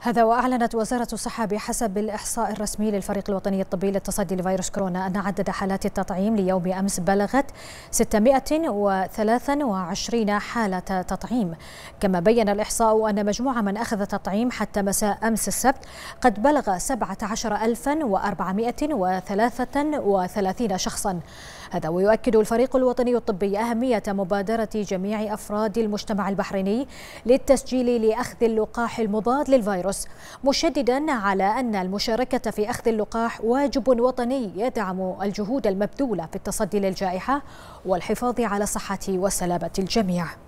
هذا وأعلنت وزارة الصحة بحسب الإحصاء الرسمي للفريق الوطني الطبي للتصدي لفيروس كورونا أن عدد حالات التطعيم ليوم أمس بلغت 623 حالة تطعيم كما بين الإحصاء أن مجموع من أخذ تطعيم حتى مساء أمس السبت قد بلغ 17433 شخصاً هذا ويؤكد الفريق الوطني الطبي أهمية مبادرة جميع أفراد المجتمع البحريني للتسجيل لأخذ اللقاح المضاد للفيروس مشددا على أن المشاركة في أخذ اللقاح واجب وطني يدعم الجهود المبذولة في التصدي للجائحة والحفاظ على صحة وسلامة الجميع